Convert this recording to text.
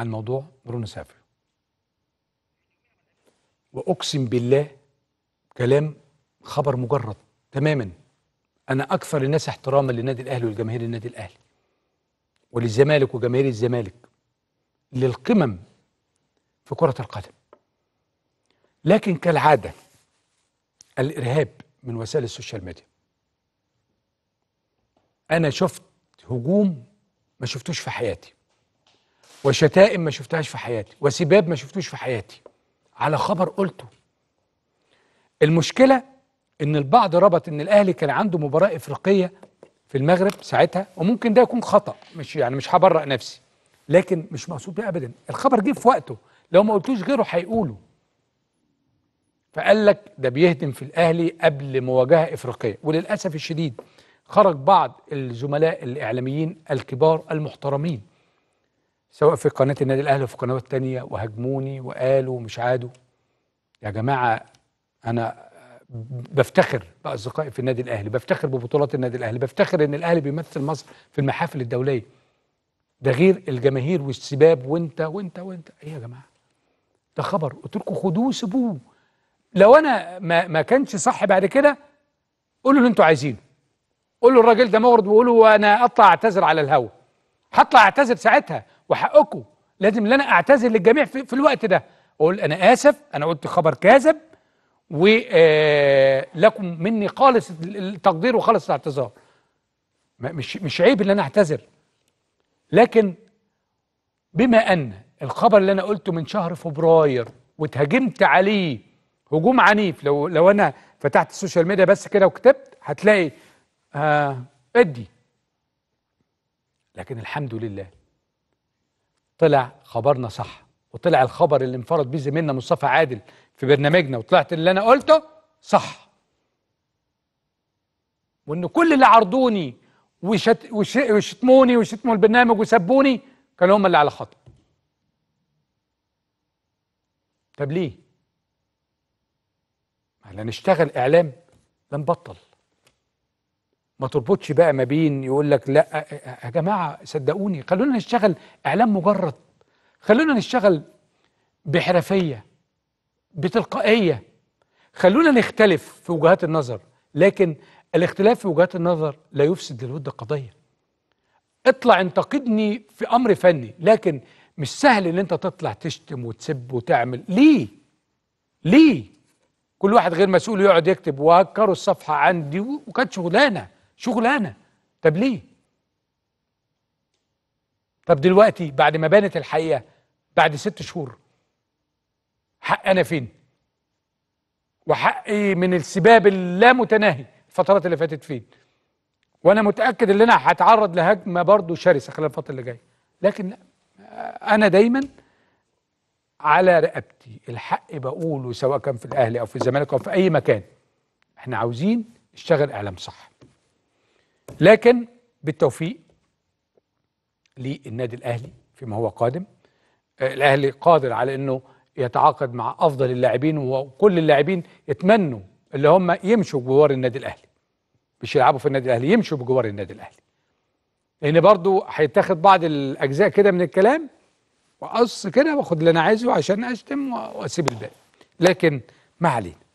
عن موضوع برونو سافيو واقسم بالله كلام خبر مجرد تماما انا اكثر الناس احتراما للنادي الاهلي ولجماهير النادي الاهلي وللزمالك وجماهير الزمالك للقمم في كره القدم لكن كالعاده الارهاب من وسائل السوشيال ميديا انا شفت هجوم ما شفتوش في حياتي وشتائم ما شفتهاش في حياتي وسباب ما شفتوش في حياتي على خبر قلته المشكله ان البعض ربط ان الاهلي كان عنده مباراه افريقيه في المغرب ساعتها وممكن ده يكون خطا مش يعني مش هبرأ نفسي لكن مش مقصود بيه ابدا الخبر جه في وقته لو ما قلتوش غيره هيقوله فقال لك ده بيهدم في الاهلي قبل مواجهه افريقيه وللاسف الشديد خرج بعض الزملاء الاعلاميين الكبار المحترمين سواء في قناه النادي الاهلي وفي قنوات تانية وهاجموني وقالوا مش عادوا يا جماعه انا بفتخر باصدقائي في النادي الاهلي بفتخر ببطولات النادي الاهلي بفتخر ان الاهلي بيمثل مصر في المحافل الدوليه ده غير الجماهير والسباب وانت وانت وانت ايه يا جماعه ده خبر قلت لكم خدوه سبوه لو انا ما ما كانش صح بعد كده قولوا اللي انتوا عايزينه قولوا الراجل ده مغرض وقولوا انا اطلع اعتذر على الهوا هطلع اعتذر ساعتها وحقكم لازم ان انا اعتذر للجميع في, في الوقت ده اقول انا اسف انا قلت خبر كاذب ولكم آه، مني خالص التقدير وخالص الاعتذار مش مش عيب ان انا اعتذر لكن بما ان الخبر اللي انا قلته من شهر فبراير واتهاجمت عليه هجوم عنيف لو لو انا فتحت السوشيال ميديا بس كده وكتبت هتلاقي آه ادي لكن الحمد لله طلع خبرنا صح وطلع الخبر اللي انفرد بيه زميلنا مصطفى عادل في برنامجنا وطلعت اللي انا قلته صح وان كل اللي عرضوني وشت وش وشتموني وشتموا البرنامج وسبوني كانوا هم اللي على خطأ طب ليه؟ ما نشتغل اعلام لا نبطل ما تربطش بقى ما بين يقول لك لا يا جماعه صدقوني خلونا نشتغل اعلام مجرد خلونا نشتغل بحرفيه بتلقائيه خلونا نختلف في وجهات النظر لكن الاختلاف في وجهات النظر لا يفسد للود قضيه اطلع انتقدني في امر فني لكن مش سهل ان انت تطلع تشتم وتسب وتعمل ليه ليه كل واحد غير مسؤول يقعد يكتب وهكروا الصفحه عندي وكانت شغلانه شغلانه طب ليه طب دلوقتي بعد ما بانت الحقيقه بعد ست شهور حق انا فين وحقي من السباب اللامتناهي الفترات اللي فاتت فين وانا متاكد ان انا هتعرض لهجمه برضه شرسه خلال الفتره اللي جايه لكن انا دايما على رقبتي الحق بقوله سواء كان في الاهلي او في الزمالك او في اي مكان احنا عاوزين نشتغل اعلام صح لكن بالتوفيق للنادي الاهلي فيما هو قادم آه، الاهلي قادر على انه يتعاقد مع افضل اللاعبين وكل اللاعبين يتمنوا اللي هم يمشوا بجوار النادي الاهلي مش يلعبوا في النادي الاهلي يمشوا بجوار النادي الاهلي لان برضو هيتاخد بعض الاجزاء كده من الكلام واقص كده واخد اللي انا عايزه عشان اشتم واسيب الباقي لكن ما علينا